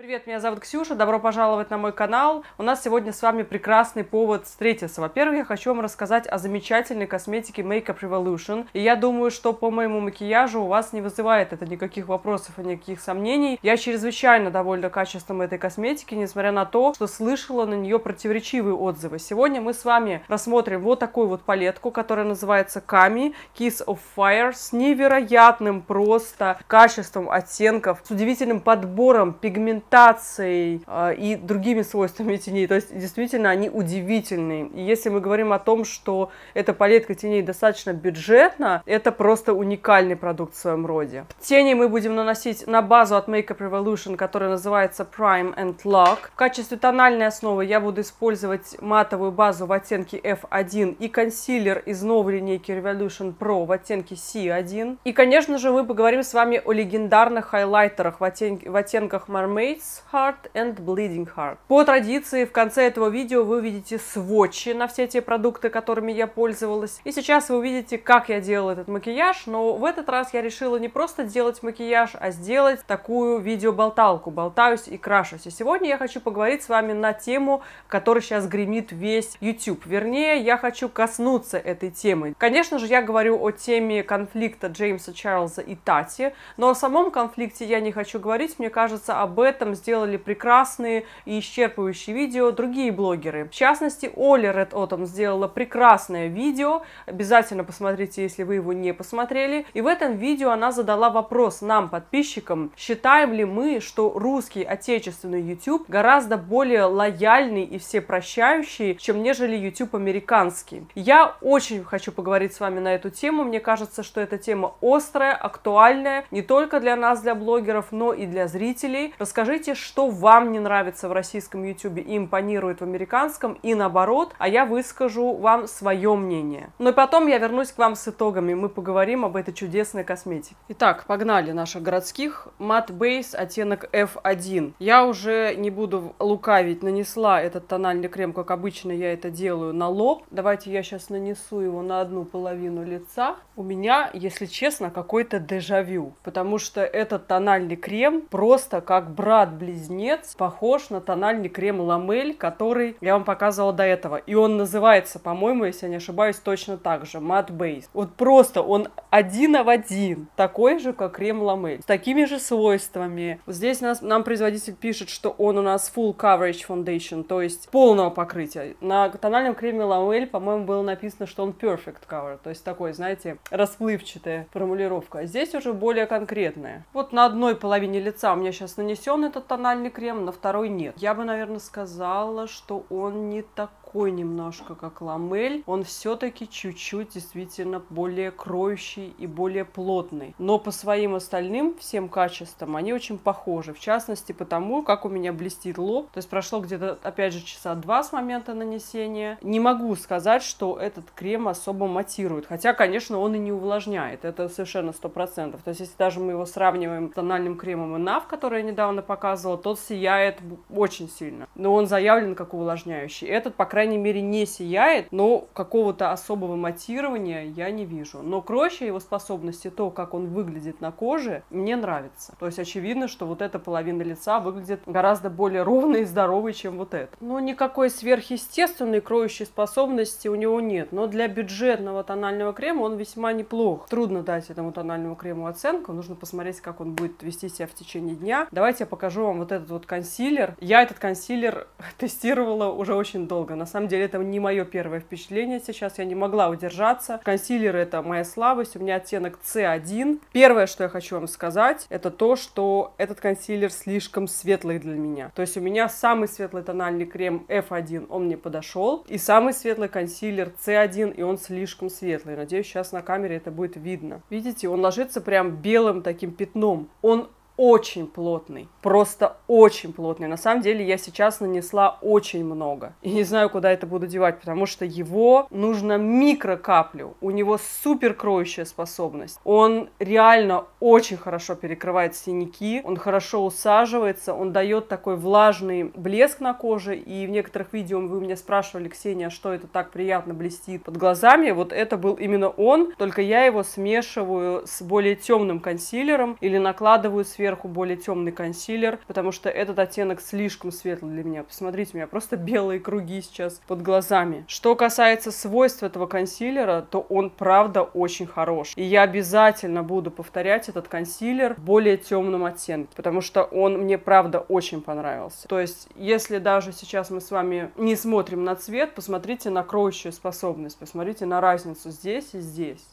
Привет, меня зовут Ксюша, добро пожаловать на мой канал. У нас сегодня с вами прекрасный повод встретиться. Во-первых, я хочу вам рассказать о замечательной косметике Makeup Revolution. И я думаю, что по моему макияжу у вас не вызывает это никаких вопросов и никаких сомнений. Я чрезвычайно довольна качеством этой косметики, несмотря на то, что слышала на нее противоречивые отзывы. Сегодня мы с вами рассмотрим вот такую вот палетку, которая называется Kami Kiss of Fire с невероятным просто качеством оттенков, с удивительным подбором пигментов пигментацией э, а, и другими свойствами теней. То есть действительно они удивительные. И если мы говорим о том, что эта палетка теней достаточно бюджетна, это просто уникальный продукт в своем роде. Тени мы будем наносить на базу от Makeup Revolution, которая называется Prime and Lock. В качестве тональной основы я буду использовать матовую базу в оттенке F1 и консилер из новой линейки Revolution Pro в оттенке C1. И, конечно же, мы поговорим с вами о легендарных хайлайтерах в, оттен... в оттенках Mermaid Fates Heart and Bleeding Heart. По традиции, в конце этого видео вы увидите сводчи на все те продукты, которыми я пользовалась. И сейчас вы увидите, как я делала этот макияж, но в этот раз я решила не просто делать макияж, а сделать такую видеоболталку. Болтаюсь и крашусь. И сегодня я хочу поговорить с вами на тему, которая сейчас гремит весь YouTube. Вернее, я хочу коснуться этой темы. Конечно же, я говорю о теме конфликта Джеймса Чарльза и Тати, но о самом конфликте я не хочу говорить. Мне кажется, об этом этом сделали прекрасные и исчерпывающие видео другие блогеры. В частности, Оля Red Autumn сделала прекрасное видео, обязательно посмотрите, если вы его не посмотрели. И в этом видео она задала вопрос нам, подписчикам, считаем ли мы, что русский отечественный YouTube гораздо более лояльный и всепрощающий, чем нежели YouTube американский. Я очень хочу поговорить с вами на эту тему. Мне кажется, что эта тема острая, актуальная не только для нас, для блогеров, но и для зрителей. Расскажи Скажите, что вам не нравится в российском YouTube и импонирует в американском, и наоборот, а я выскажу вам свое мнение. Но потом я вернусь к вам с итогами, мы поговорим об этой чудесной косметике. Итак, погнали наших городских. Мат Base оттенок F1. Я уже не буду лукавить, нанесла этот тональный крем, как обычно я это делаю, на лоб. Давайте я сейчас нанесу его на одну половину лица. У меня, если честно, какой-то дежавю, потому что этот тональный крем просто как брат шоколад-близнец похож на тональный крем Ламель, который я вам показывала до этого. И он называется, по-моему, если я не ошибаюсь, точно так же, Matte Base. Вот просто он один в один, такой же, как крем Ламель, с такими же свойствами. Здесь нас, нам производитель пишет, что он у нас Full Coverage Foundation, то есть полного покрытия. На тональном креме Ламель, по-моему, было написано, что он Perfect Cover, то есть такой, знаете, расплывчатая формулировка. А здесь уже более конкретная. Вот на одной половине лица у меня сейчас нанесен этот тональный крем, на второй нет. Я бы, наверное, сказала, что он не так такой немножко, как ламель, он все-таки чуть-чуть действительно более кроющий и более плотный. Но по своим остальным всем качествам они очень похожи. В частности, потому как у меня блестит лоб. То есть прошло где-то, опять же, часа два с момента нанесения. Не могу сказать, что этот крем особо матирует. Хотя, конечно, он и не увлажняет. Это совершенно 100%. То есть если даже мы его сравниваем с тональным кремом Enough, а который я недавно показывала, тот сияет очень сильно. Но он заявлен как увлажняющий. Этот, по крайней крайней мере, не сияет, но какого-то особого матирования я не вижу. Но кроща его способности, то, как он выглядит на коже, мне нравится. То есть очевидно, что вот эта половина лица выглядит гораздо более ровной и здоровой, чем вот эта. Но ну, никакой сверхъестественной кроющей способности у него нет. Но для бюджетного тонального крема он весьма неплох. Трудно дать этому тональному крему оценку. Нужно посмотреть, как он будет вести себя в течение дня. Давайте я покажу вам вот этот вот консилер. Я этот консилер тестировала уже очень долго. На самом деле это не мое первое впечатление сейчас, я не могла удержаться. Консилер это моя слабость, у меня оттенок C1. Первое, что я хочу вам сказать, это то, что этот консилер слишком светлый для меня. То есть у меня самый светлый тональный крем F1, он мне подошел, и самый светлый консилер C1, и он слишком светлый. Надеюсь, сейчас на камере это будет видно. Видите, он ложится прям белым таким пятном. Он очень плотный, просто очень плотный. На самом деле я сейчас нанесла очень много. И не знаю, куда это буду девать, потому что его нужно микрокаплю. У него супер кроющая способность. Он реально очень хорошо перекрывает синяки, он хорошо усаживается, он дает такой влажный блеск на коже. И в некоторых видео вы у меня спрашивали, Ксения, а что это так приятно блестит под глазами. Вот это был именно он, только я его смешиваю с более темным консилером или накладываю сверху сверху более темный консилер, потому что этот оттенок слишком светлый для меня. Посмотрите, у меня просто белые круги сейчас под глазами. Что касается свойств этого консилера, то он правда очень хорош. И я обязательно буду повторять этот консилер в более темном оттенке, потому что он мне правда очень понравился. То есть, если даже сейчас мы с вами не смотрим на цвет, посмотрите на кроющую способность, посмотрите на разницу здесь и здесь.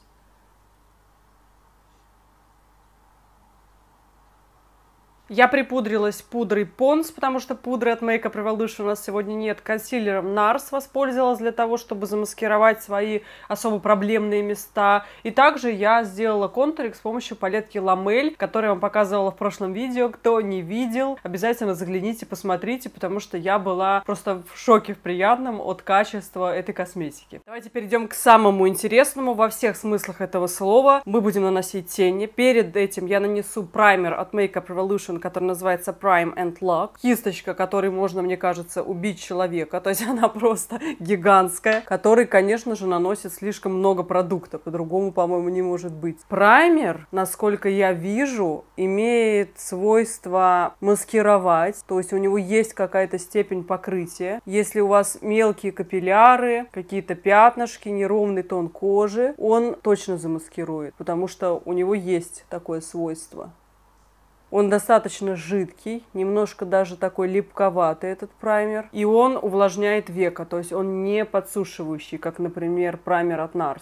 Я припудрилась пудрой Понс, потому что пудры от Makeup Revolution у нас сегодня нет. Консилером NARS воспользовалась для того, чтобы замаскировать свои особо проблемные места. И также я сделала контурик с помощью палетки Ламель, которую я вам показывала в прошлом видео. Кто не видел, обязательно загляните, посмотрите, потому что я была просто в шоке в приятном от качества этой косметики. Давайте перейдем к самому интересному во всех смыслах этого слова. Мы будем наносить тени. Перед этим я нанесу праймер от Makeup Revolution который называется Prime and Lock. Кисточка, которой можно, мне кажется, убить человека. То есть она просто гигантская, который, конечно же, наносит слишком много продукта. По-другому, по-моему, не может быть. Праймер, насколько я вижу, имеет свойство маскировать. То есть у него есть какая-то степень покрытия. Если у вас мелкие капилляры, какие-то пятнышки, неровный тон кожи, он точно замаскирует, потому что у него есть такое свойство. Он достаточно жидкий, немножко даже такой липковатый этот праймер. И он увлажняет века, то есть он не подсушивающий, как, например, праймер от NARS.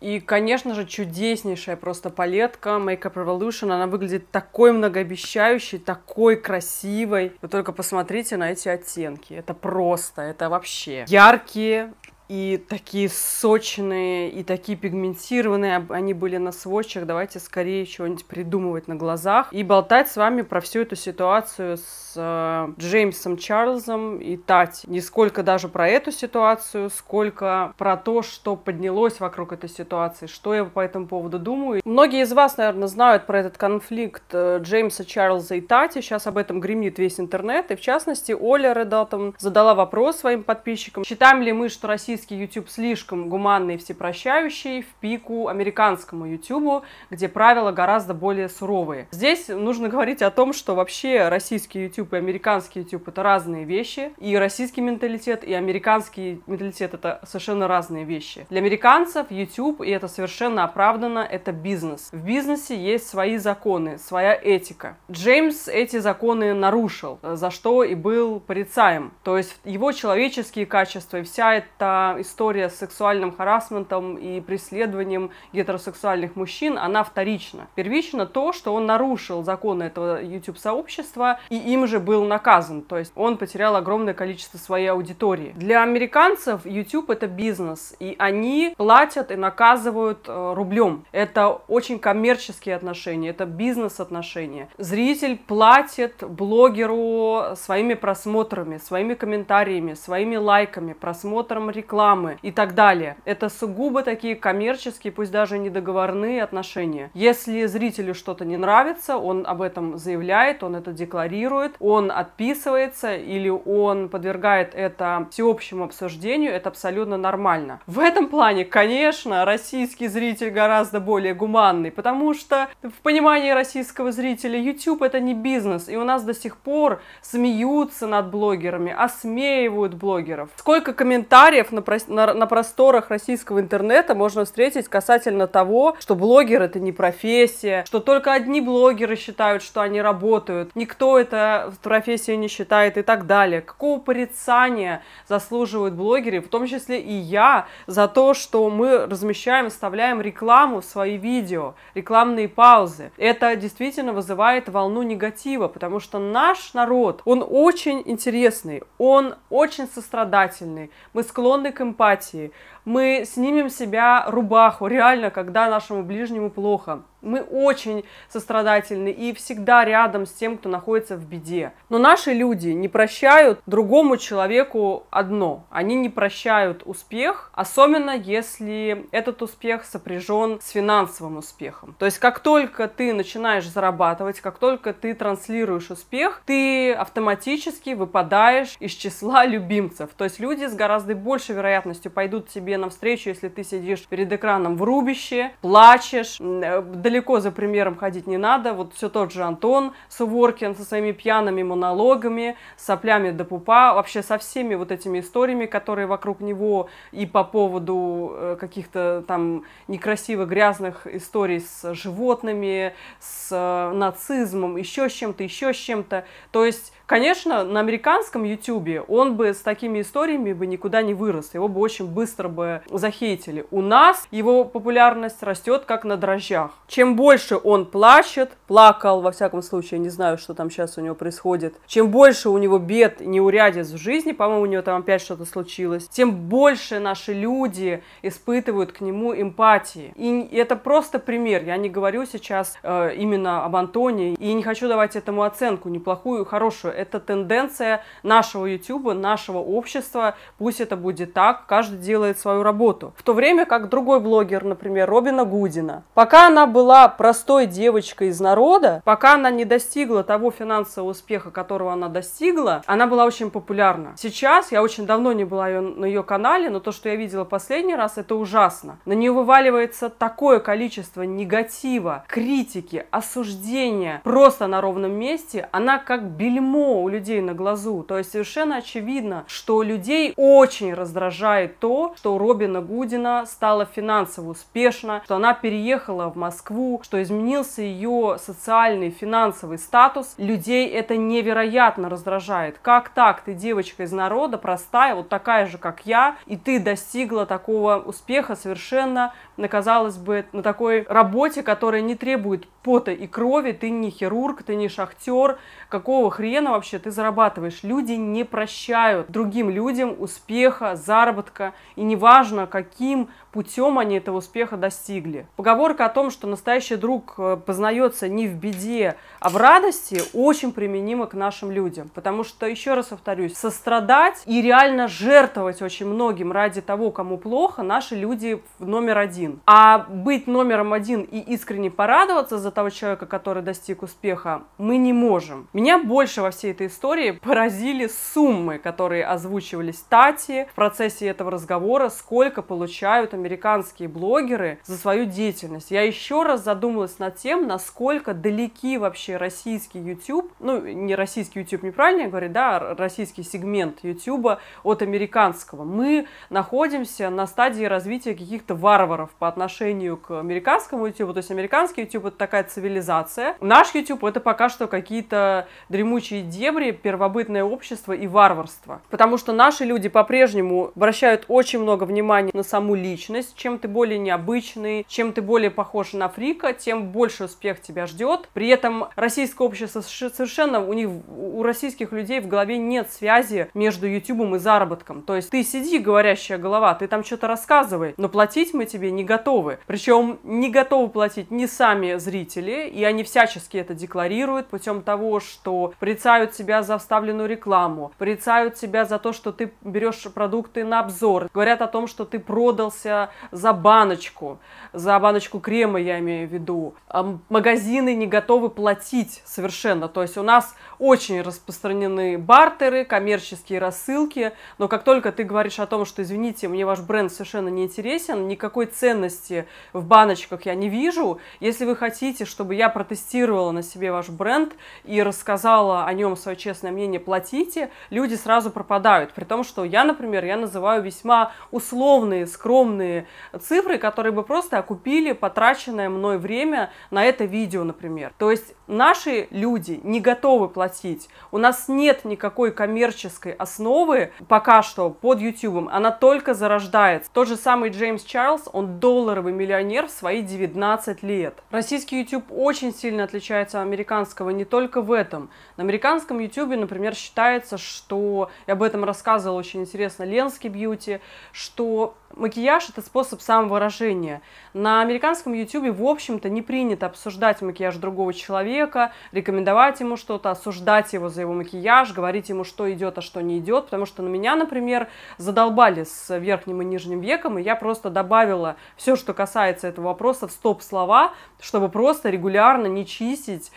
И, конечно же, чудеснейшая просто палетка Makeup Revolution. Она выглядит такой многообещающей, такой красивой. Вы только посмотрите на эти оттенки. Это просто, это вообще яркие, и такие сочные, и такие пигментированные. Они были на сводчах. Давайте скорее чего-нибудь придумывать на глазах. И болтать с вами про всю эту ситуацию с э, Джеймсом Чарльзом и Тати. Не сколько даже про эту ситуацию, сколько про то, что поднялось вокруг этой ситуации, что я по этому поводу думаю. Многие из вас, наверное, знают про этот конфликт э, Джеймса Чарльза и Тати. Сейчас об этом гремит весь интернет. И в частности, Оля Редатом задала вопрос своим подписчикам, считаем ли мы, что Россия российский YouTube слишком гуманный и всепрощающий в пику американскому YouTube, где правила гораздо более суровые. Здесь нужно говорить о том, что вообще российский YouTube и американский YouTube это разные вещи, и российский менталитет, и американский менталитет это совершенно разные вещи. Для американцев YouTube, и это совершенно оправдано, это бизнес. В бизнесе есть свои законы, своя этика. Джеймс эти законы нарушил, за что и был порицаем. То есть его человеческие качества и вся эта а, история с сексуальным харасментом и преследованием гетеросексуальных мужчин, она вторична. Первично то, что он нарушил законы этого YouTube-сообщества и им же был наказан. То есть он потерял огромное количество своей аудитории. Для американцев YouTube это бизнес, и они платят и наказывают э, рублем. Это очень коммерческие отношения, это бизнес-отношения. Зритель платит блогеру своими просмотрами, своими комментариями, своими лайками, просмотром рекламы рекламы и так далее. Это сугубо такие коммерческие, пусть даже не договорные отношения. Если зрителю что-то не нравится, он об этом заявляет, он это декларирует, он отписывается или он подвергает это всеобщему обсуждению, это абсолютно нормально. В этом плане, конечно, российский зритель гораздо более гуманный, потому что в понимании российского зрителя YouTube это не бизнес, и у нас до сих пор смеются над блогерами, осмеивают блогеров. Сколько комментариев, на на, просторах российского интернета можно встретить касательно того, что блогер это не профессия, что только одни блогеры считают, что они работают, никто это в профессию не считает и так далее. Какого порицания заслуживают блогеры, в том числе и я, за то, что мы размещаем, вставляем рекламу в свои видео, рекламные паузы. Это действительно вызывает волну негатива, потому что наш народ, он очень интересный, он очень сострадательный. Мы склонны к эмпатии, мы снимем себя рубаху, реально, когда нашему ближнему плохо – мы очень сострадательны и всегда рядом с тем, кто находится в беде. Но наши люди не прощают другому человеку одно. Они не прощают успех, особенно если этот успех сопряжен с финансовым успехом. То есть как только ты начинаешь зарабатывать, как только ты транслируешь успех, ты автоматически выпадаешь из числа любимцев. То есть люди с гораздо большей вероятностью пойдут тебе навстречу, если ты сидишь перед экраном в рубище, плачешь, далеко далеко за примером ходить не надо. Вот все тот же Антон Суворкин со своими пьяными монологами, соплями до пупа, вообще со всеми вот этими историями, которые вокруг него и по поводу э, каких-то там некрасивых, грязных историй с животными, с э, нацизмом, еще с чем-то, еще с чем-то. То есть, конечно, на американском ютюбе он бы с такими историями бы никуда не вырос, его бы очень быстро бы захейтили. У нас его популярность растет как на дрожжах. Чем чем больше он плачет, плакал, во всяком случае, не знаю, что там сейчас у него происходит, чем больше у него бед и неурядиц в жизни, по-моему, у него там опять что-то случилось, тем больше наши люди испытывают к нему эмпатии. И это просто пример. Я не говорю сейчас э, именно об Антоне, и не хочу давать этому оценку, неплохую, хорошую. Это тенденция нашего YouTube, нашего общества. Пусть это будет так, каждый делает свою работу. В то время как другой блогер, например, Робина Гудина, пока она была была простой девочкой из народа, пока она не достигла того финансового успеха, которого она достигла, она была очень популярна. Сейчас, я очень давно не была ее, на ее канале, но то, что я видела последний раз, это ужасно. На нее вываливается такое количество негатива, критики, осуждения, просто на ровном месте. Она как бельмо у людей на глазу. То есть совершенно очевидно, что людей очень раздражает то, что Робина Гудина стало финансово успешна, что она переехала в Москву, Москву, что изменился ее социальный, финансовый статус. Людей это невероятно раздражает. Как так? Ты девочка из народа, простая, вот такая же, как я, и ты достигла такого успеха совершенно, на, казалось бы, на такой работе, которая не требует пота и крови, ты не хирург, ты не шахтер, какого хрена вообще ты зарабатываешь? Люди не прощают другим людям успеха, заработка, и неважно, каким путем они этого успеха достигли. Поговорка о том, что настоящий друг э, познается не в беде, а в радости, очень применима к нашим людям. Потому что, еще раз повторюсь, сострадать и реально жертвовать очень многим ради того, кому плохо, наши люди номер один. А быть номером один и искренне порадоваться за того человека, который достиг успеха, мы не можем. Меня больше во всей этой истории поразили суммы, которые озвучивались Тати в процессе этого разговора, сколько получают американские блогеры за свою деятельность. Я еще раз задумалась над тем, насколько далеки вообще российский YouTube, ну, не российский YouTube, неправильно я говорю, да, а российский сегмент YouTube от американского. Мы находимся на стадии развития каких-то варваров по отношению к американскому YouTube. То есть американский YouTube это такая цивилизация. Наш YouTube это пока что какие-то дремучие дебри, первобытное общество и варварство. Потому что наши люди по-прежнему обращают очень много внимания на саму личность, необычность. Чем ты более необычный, чем ты более похож на фрика, тем больше успех тебя ждет. При этом российское общество совершенно у них, у российских людей в голове нет связи между YouTube и заработком. То есть ты сиди, говорящая голова, ты там что-то рассказывай, но платить мы тебе не готовы. Причем не готовы платить не сами зрители, и они всячески это декларируют путем того, что прицают себя за вставленную рекламу, прицают себя за то, что ты берешь продукты на обзор, говорят о том, что ты продался за, баночку, за баночку крема я имею в виду. А, магазины не готовы платить совершенно, то есть у нас очень распространены бартеры, коммерческие рассылки, но как только ты говоришь о том, что, извините, мне ваш бренд совершенно не интересен, никакой ценности в баночках я не вижу, если вы хотите, чтобы я протестировала на себе ваш бренд и рассказала о нем свое честное мнение, платите, люди сразу пропадают, при том, что я, например, я называю весьма условные, скромные огромные цифры, которые бы просто окупили потраченное мной время на это видео, например. То есть наши люди не готовы платить. У нас нет никакой коммерческой основы пока что под YouTube. Она только зарождается. Тот же самый Джеймс Чарльз, он долларовый миллионер в свои 19 лет. Российский YouTube очень сильно отличается от американского не только в этом. На американском YouTube, например, считается, что, я об этом рассказывала очень интересно, Ленский Бьюти, что Макияж – это способ самовыражения. На американском YouTube, в общем-то, не принято обсуждать макияж другого человека, рекомендовать ему что-то, осуждать его за его макияж, говорить ему, что идет, а что не идет, потому что на меня, например, задолбали с верхним и нижним веком, и я просто добавила все, что касается этого вопроса в стоп-слова, чтобы просто регулярно не чистить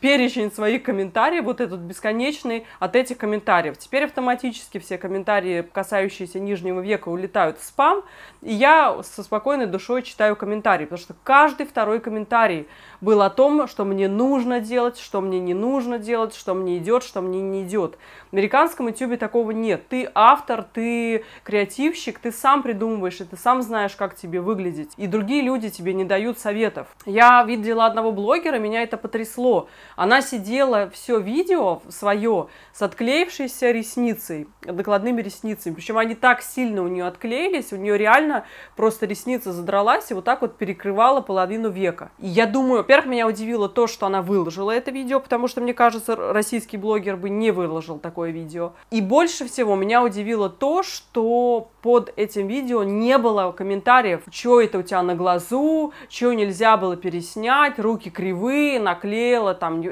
перечень своих комментариев, вот этот бесконечный от этих комментариев. Теперь автоматически все комментарии, касающиеся нижнего века, улетают в спам, и я со спокойной душой читаю комментарии, потому что каждый второй комментарий был о том, что мне нужно делать, что мне не нужно делать, что мне идет, что мне не идет. В американском YouTube такого нет. Ты автор, ты креативщик, ты сам придумываешь, и ты сам знаешь, как тебе выглядеть. И другие люди тебе не дают советов. Я видела одного блогера, меня это потрясло. Она сидела все видео свое с отклеившейся ресницей, докладными ресницами. Причем они так сильно у нее отклеились, у нее реально просто ресница задралась и вот так вот перекрывала половину века. И я думаю, во-первых, меня удивило то, что она выложила это видео, потому что, мне кажется, российский блогер бы не выложил такое видео. И больше всего меня удивило то, что под этим видео не было комментариев, что это у тебя на глазу, что нельзя было переснять, руки кривые, наклеила там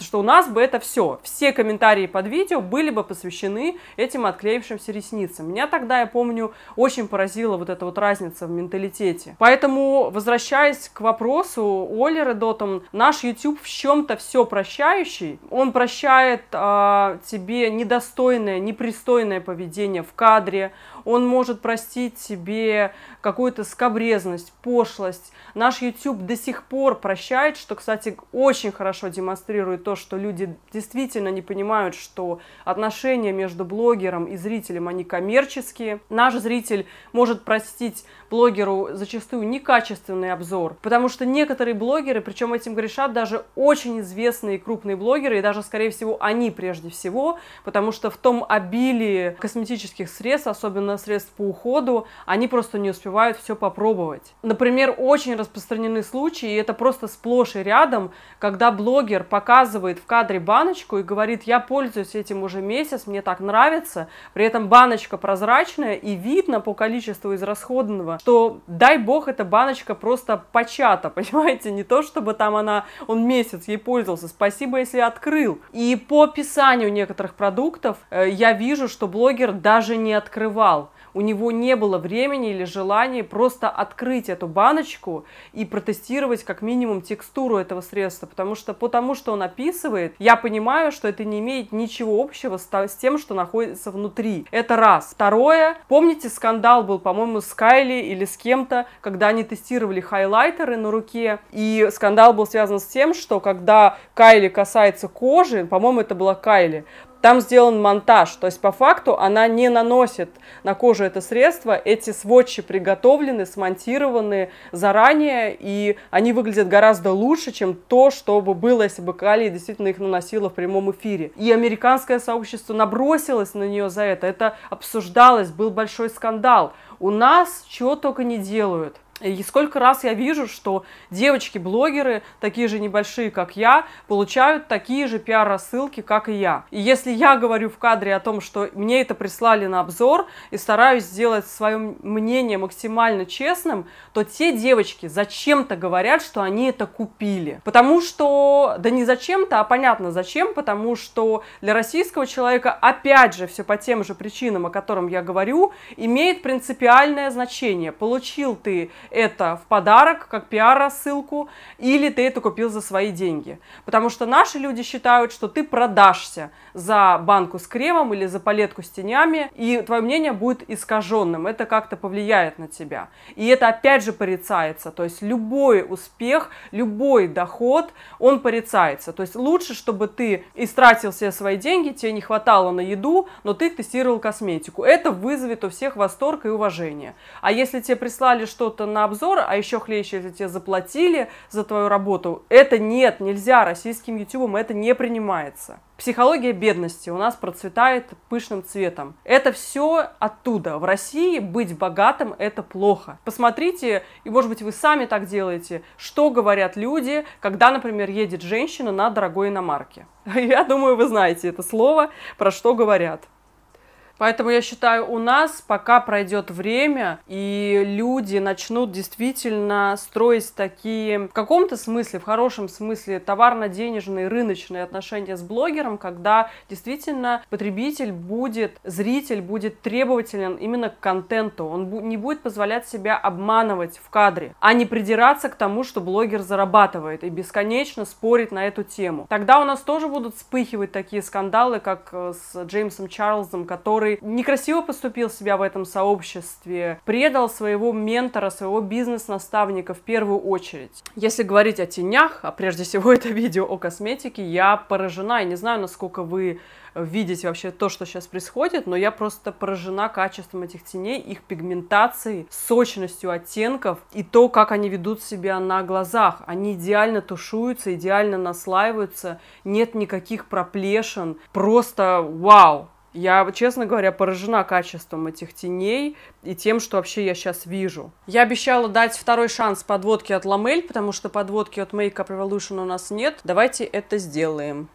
что у нас бы это все, все комментарии под видео были бы посвящены этим отклеившимся ресницам. Меня тогда, я помню, очень поразила вот эта вот разница в менталитете. Поэтому, возвращаясь к вопросу Оли Редотом, наш YouTube в чем-то все прощающий. Он прощает а, тебе недостойное, непристойное поведение в кадре, он может простить тебе какую-то скобрезность, пошлость. Наш YouTube до сих пор прощает, что, кстати, очень хорошо демонстрирует демонстрирует то, что люди действительно не понимают, что отношения между блогером и зрителем, они коммерческие. Наш зритель может простить блогеру зачастую некачественный обзор, потому что некоторые блогеры, причем этим грешат даже очень известные крупные блогеры, и даже, скорее всего, они прежде всего, потому что в том обилии косметических средств, особенно средств по уходу, они просто не успевают все попробовать. Например, очень распространены случаи, и это просто сплошь и рядом, когда блогер показывает в кадре баночку и говорит, я пользуюсь этим уже месяц, мне так нравится, при этом баночка прозрачная и видно по количеству израсходованного Кадырова, то дай бог эта баночка просто почата, понимаете? Не то, чтобы там она, он месяц ей пользовался. Спасибо, если открыл. И по описанию некоторых продуктов э, я вижу, что блогер даже не открывал у него не было времени или желания просто открыть эту баночку и протестировать как минимум текстуру этого средства, потому что по тому, что он описывает, я понимаю, что это не имеет ничего общего с, с тем, что находится внутри. Это раз. Второе, помните, скандал был, по-моему, с Кайли или с кем-то, когда они тестировали хайлайтеры на руке, и скандал был связан с тем, что когда Кайли касается кожи, по-моему, это была Кайли, там сделан монтаж. То есть по факту она не наносит на кожу это средство. Эти сводчи приготовлены, смонтированы заранее, и они выглядят гораздо лучше, чем то, что бы было, если бы Кали действительно их наносила в прямом эфире. И американское сообщество набросилось на нее за это. Это обсуждалось, был большой скандал. У нас чего только не делают. И сколько раз я вижу, что девочки-блогеры, такие же небольшие, как я, получают такие же пиар-рассылки, как и я. И если я говорю в кадре о том, что мне это прислали на обзор, и стараюсь сделать свое мнение максимально честным, то те девочки зачем-то говорят, что они это купили. Потому что, да не зачем-то, а понятно зачем, потому что для российского человека, опять же, все по тем же причинам, о котором я говорю, имеет принципиальное значение. Получил ты это в подарок, как пиар-рассылку, или ты это купил за свои деньги. Потому что наши люди считают, что ты продашься за банку с кремом или за палетку с тенями, и твое мнение будет искаженным. Это как-то повлияет на тебя. И это опять же порицается. То есть любой успех, любой доход, он порицается. То есть лучше, чтобы ты истратил все свои деньги, тебе не хватало на еду, но ты тестировал косметику. Это вызовет у всех восторг и уважение. А если тебе прислали что-то на на обзор, а еще хлеще, если тебе заплатили за твою работу. Это нет, нельзя, российским ютубом это не принимается. Психология бедности у нас процветает пышным цветом. Это все оттуда. В России быть богатым – это плохо. Посмотрите, и, может быть, вы сами так делаете, что говорят люди, когда, например, едет женщина на дорогой иномарке. Я думаю, вы знаете это слово, про что говорят. Поэтому я считаю, у нас пока пройдет время, и люди начнут действительно строить такие, в каком-то смысле, в хорошем смысле, товарно-денежные, рыночные отношения с блогером, когда действительно потребитель будет, зритель будет требователен именно к контенту. Он не будет позволять себя обманывать в кадре, а не придираться к тому, что блогер зарабатывает, и бесконечно спорить на эту тему. Тогда у нас тоже будут вспыхивать такие скандалы, как э, с Джеймсом Чарльзом, который который некрасиво поступил себя в этом сообществе, предал своего ментора, своего бизнес-наставника в первую очередь. Если говорить о тенях, а прежде всего это видео о косметике, я поражена. и не знаю, насколько вы видеть вообще то, что сейчас происходит, но я просто поражена качеством этих теней, их пигментацией, сочностью оттенков и то, как они ведут себя на глазах. Они идеально тушуются, идеально наслаиваются, нет никаких проплешин, просто вау! Я, честно говоря, поражена качеством этих теней и тем, что вообще я сейчас вижу. Я обещала дать второй шанс подводке от Ламель, потому что подводки от Makeup Revolution у нас нет. Давайте это сделаем.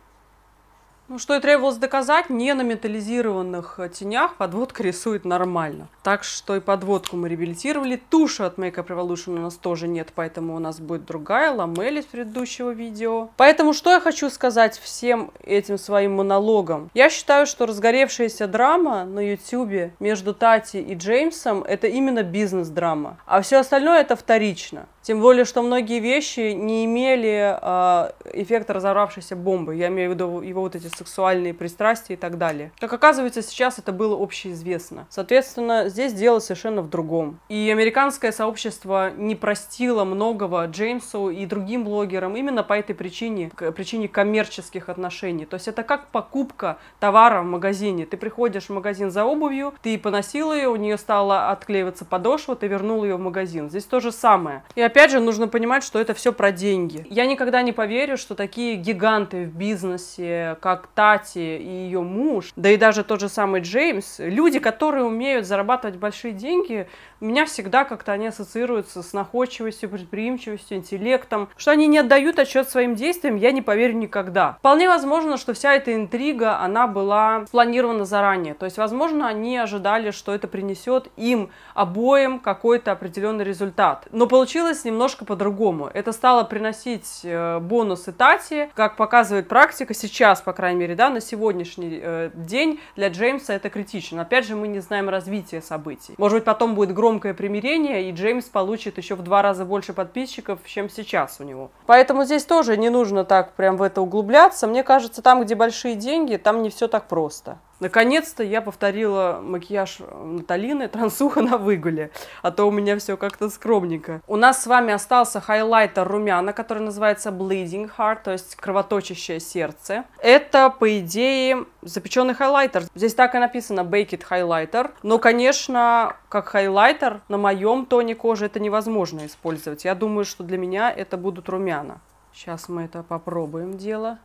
Ну, что и требовалось доказать, не на металлизированных тенях подводка рисует нормально. Так что и подводку мы реабилитировали. Туши от Makeup Revolution у нас тоже нет, поэтому у нас будет другая, ламель из предыдущего видео. Поэтому что я хочу сказать всем этим своим монологам? Я считаю, что разгоревшаяся драма на YouTube между Тати и Джеймсом это именно бизнес-драма, а все остальное это вторично. Тем более, что многие вещи не имели э, эффекта разорвавшейся бомбы. Я имею в виду его вот эти сексуальные пристрастия и так далее. Как оказывается, сейчас это было общеизвестно. Соответственно, здесь дело совершенно в другом. И американское сообщество не простило многого Джеймсу и другим блогерам именно по этой причине, к причине коммерческих отношений. То есть это как покупка товара в магазине. Ты приходишь в магазин за обувью, ты поносил ее, у нее стала отклеиваться подошва, ты вернул ее в магазин. Здесь то же самое. И опять же, нужно понимать, что это все про деньги. Я никогда не поверю, что такие гиганты в бизнесе, как Тати и ее муж, да и даже тот же самый Джеймс, люди, которые умеют зарабатывать большие деньги, у меня всегда как-то они ассоциируются с находчивостью, предприимчивостью, интеллектом, что они не отдают отчет своим действиям, я не поверю никогда. Вполне возможно, что вся эта интрига, она была спланирована заранее. То есть, возможно, они ожидали, что это принесет им обоим какой-то определенный результат. Но получилось немножко по-другому. Это стало приносить э, бонусы Тати, как показывает практика сейчас, по крайней мере, да, на сегодняшний э, день для Джеймса это критично. Опять же, мы не знаем развития событий. Может быть, потом будет громкое примирение, и Джеймс получит еще в два раза больше подписчиков, чем сейчас у него. Поэтому здесь тоже не нужно так прям в это углубляться. Мне кажется, там, где большие деньги, там не все так просто. Наконец-то я повторила макияж э, Наталины трансуха на выгуле, а то у меня все как-то скромненько. У нас с вами остался хайлайтер румяна, который называется Bleeding Heart, то есть кровоточащее сердце. Это, по идее, запеченный хайлайтер. Здесь так и написано Baked Highlighter, но, конечно, как хайлайтер на моем тоне кожи это невозможно использовать. Я думаю, что для меня это будут румяна. Сейчас мы это попробуем дело.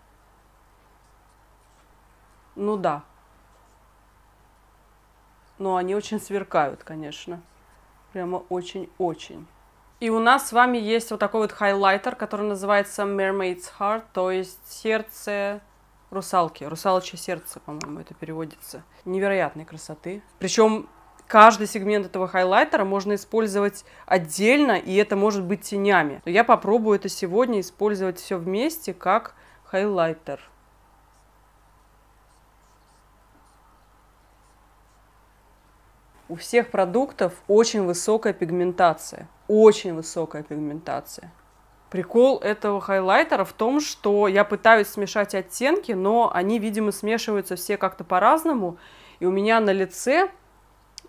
Ну да, но они очень сверкают, конечно. Прямо очень-очень. И у нас с вами есть вот такой вот хайлайтер, который называется Mermaid's Heart, то есть сердце русалки, русалочье сердце, по-моему, это переводится. Невероятной красоты. Причем каждый сегмент этого хайлайтера можно использовать отдельно, и это может быть тенями. Но я попробую это сегодня использовать все вместе как хайлайтер. у всех продуктов очень высокая пигментация. Очень высокая пигментация. Прикол этого хайлайтера в том, что я пытаюсь смешать оттенки, но они, видимо, смешиваются все как-то по-разному. И у меня на лице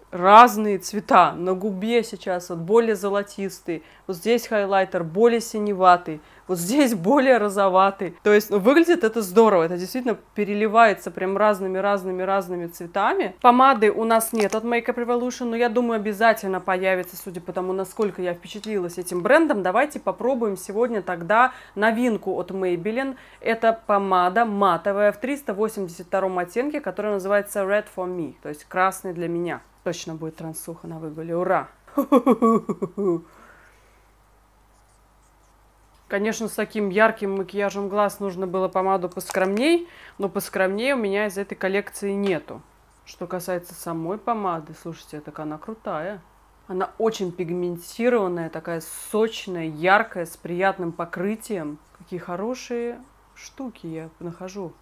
разные цвета. На губе сейчас вот более золотистый, вот здесь хайлайтер более синеватый, вот здесь более розоватый. То есть, ну, выглядит это здорово, это действительно переливается прям разными-разными-разными цветами. Помады у нас нет от Makeup Revolution, но я думаю, обязательно появится, судя по тому, насколько я впечатлилась этим брендом. Давайте попробуем сегодня тогда новинку от Maybelline. Это помада матовая в 382 оттенке, которая называется Red for Me, то есть красный для меня. Точно будет трансуха на выборе, ура! Конечно, с таким ярким макияжем глаз нужно было помаду поскромней, но поскромнее у меня из этой коллекции нету. Что касается самой помады, слушайте, так она крутая. Она очень пигментированная, такая сочная, яркая, с приятным покрытием. Какие хорошие штуки я нахожу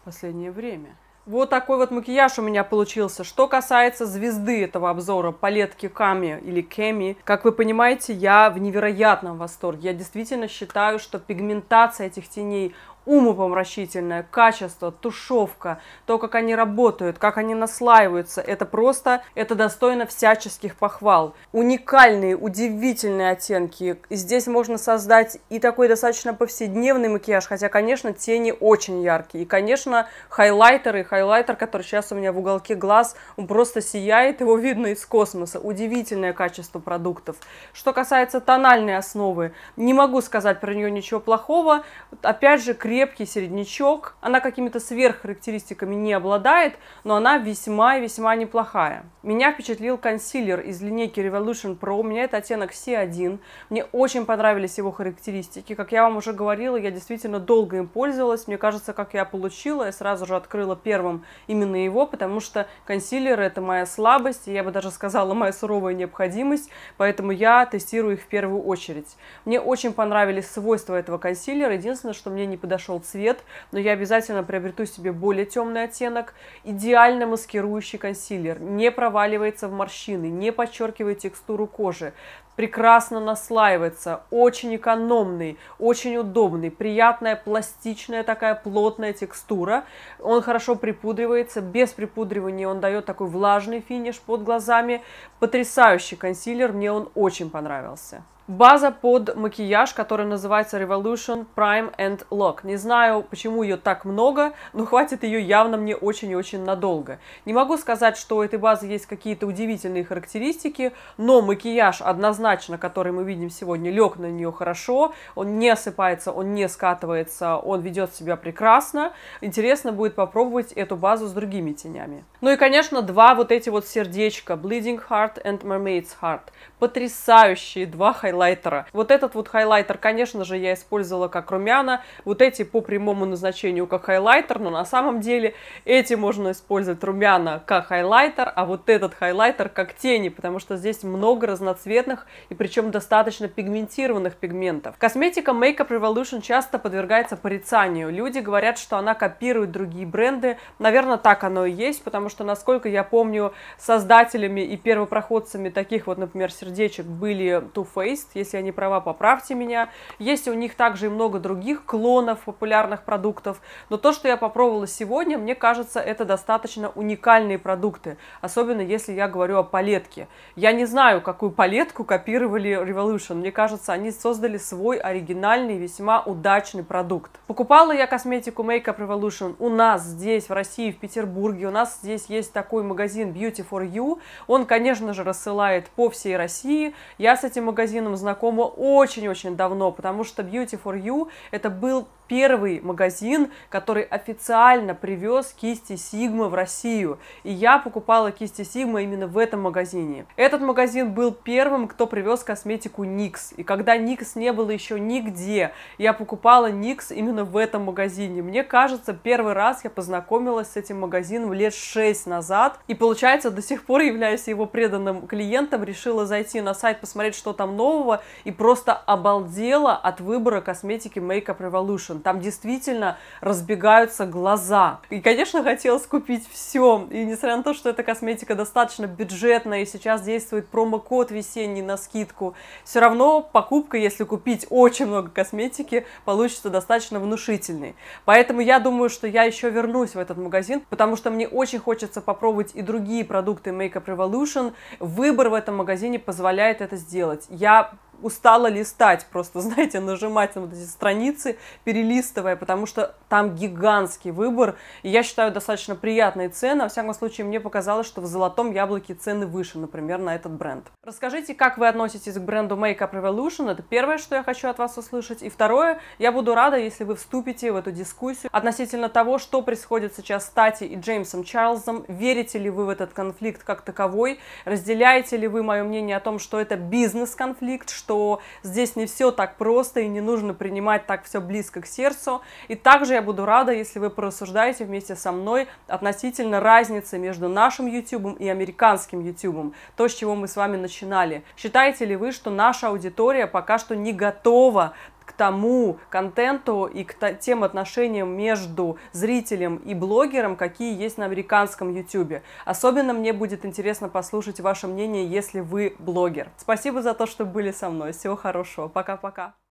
в последнее время. Вот такой вот макияж у меня получился. Что касается звезды этого обзора, палетки Ками или Кеми, как вы понимаете, я в невероятном восторге. Я действительно считаю, что пигментация этих теней умопомрачительное качество, тушевка, то, как они работают, как они наслаиваются, это просто, это достойно всяческих похвал. Уникальные, удивительные оттенки. Здесь можно создать и такой достаточно повседневный макияж, хотя, конечно, тени очень яркие. И, конечно, хайлайтеры, хайлайтер, который сейчас у меня в уголке глаз, он просто сияет, его видно из космоса. Удивительное качество продуктов. Что касается тональной основы, не могу сказать про нее ничего плохого. Опять же, крем крепкий середнячок. Она какими-то сверххарактеристиками не обладает, но она весьма и весьма неплохая. Меня впечатлил консилер из линейки Revolution Pro. У меня это оттенок C1. Мне очень понравились его характеристики. Как я вам уже говорила, я действительно долго им пользовалась. Мне кажется, как я получила, я сразу же открыла первым именно его, потому что консилер это моя слабость, и я бы даже сказала, моя суровая необходимость, поэтому я тестирую их в первую очередь. Мне очень понравились свойства этого консилера, единственное, что мне не подошло Нашел цвет, но я обязательно приобрету себе более темный оттенок. Идеально маскирующий консилер, не проваливается в морщины, не подчеркивает текстуру кожи, прекрасно наслаивается, очень экономный, очень удобный, приятная пластичная такая плотная текстура. Он хорошо припудривается, без припудривания он дает такой влажный финиш под глазами. Потрясающий консилер, мне он очень понравился. База под макияж, которая называется Revolution Prime and Lock. Не знаю, почему ее так много, но хватит ее явно мне очень и очень надолго. Не могу сказать, что у этой базы есть какие-то удивительные характеристики, но макияж однозначно, который мы видим сегодня, лег на нее хорошо. Он не осыпается, он не скатывается, он ведет себя прекрасно. Интересно будет попробовать эту базу с другими тенями. Ну и, конечно, два вот эти вот сердечка. Bleeding Heart and Mermaid's Heart. Потрясающие два хайлайта хайлайтера. Вот этот вот хайлайтер, конечно же, я использовала как румяна, вот эти по прямому назначению как хайлайтер, но на самом деле эти можно использовать румяна как хайлайтер, а вот этот хайлайтер как тени, потому что здесь много разноцветных и причем достаточно пигментированных пигментов. Косметика Makeup Revolution часто подвергается порицанию. Люди говорят, что она копирует другие бренды. Наверное, так оно и есть, потому что, насколько я помню, создателями и первопроходцами таких вот, например, сердечек были Too Faced, Лист, если я не права, поправьте меня. Есть у них также и много других клонов популярных продуктов, но то, что я попробовала сегодня, мне кажется, это достаточно уникальные продукты, особенно если я говорю о палетке. Я не знаю, какую палетку копировали Revolution, мне кажется, они создали свой оригинальный, весьма удачный продукт. Покупала я косметику Makeup Revolution у нас здесь, в России, в Петербурге, у нас здесь есть такой магазин Beauty for You, он, конечно же, рассылает по всей России, я с этим магазином знакома очень-очень давно, потому что Beauty for You это был первый магазин, который официально привез кисти Сигма в Россию. И я покупала кисти Сигма именно в этом магазине. Этот магазин был первым, кто привез косметику Никс. И когда Никс не было еще нигде, я покупала Никс именно в этом магазине. Мне кажется, первый раз я познакомилась с этим магазином лет 6 назад. И получается, до сих пор являюсь его преданным клиентом, решила зайти на сайт, посмотреть, что там нового, и просто обалдела от выбора косметики Makeup Revolution. Там действительно разбегаются глаза. И, конечно, хотелось купить все. И несмотря на то, что эта косметика достаточно бюджетная, и сейчас действует промокод весенний на скидку, все равно покупка, если купить очень много косметики, получится достаточно внушительной. Поэтому я думаю, что я еще вернусь в этот магазин, потому что мне очень хочется попробовать и другие продукты Makeup Revolution. Выбор в этом магазине позволяет это сделать. Я устала листать, просто, знаете, нажимать на вот эти страницы, перелистывая, потому что там гигантский выбор, и я считаю достаточно приятные цены, во всяком случае, мне показалось, что в «Золотом яблоке» цены выше, например, на этот бренд. Расскажите, как вы относитесь к бренду Makeup Revolution, это первое, что я хочу от вас услышать, и второе, я буду рада, если вы вступите в эту дискуссию относительно того, что происходит сейчас с Тати и Джеймсом Чарльзом, верите ли вы в этот конфликт как таковой, разделяете ли вы мое мнение о том, что это бизнес-конфликт, что что здесь не все так просто и не нужно принимать так все близко к сердцу. И также я буду рада, если вы порассуждаете вместе со мной относительно разницы между нашим YouTube и американским YouTube, то, с чего мы с вами начинали. Считаете ли вы, что наша аудитория пока что не готова к тому контенту и к тем отношениям между зрителем и блогером, какие есть на американском YouTube. Особенно мне будет интересно послушать ваше мнение, если вы блогер. Спасибо за то, что были со мной. Всего хорошего. Пока-пока.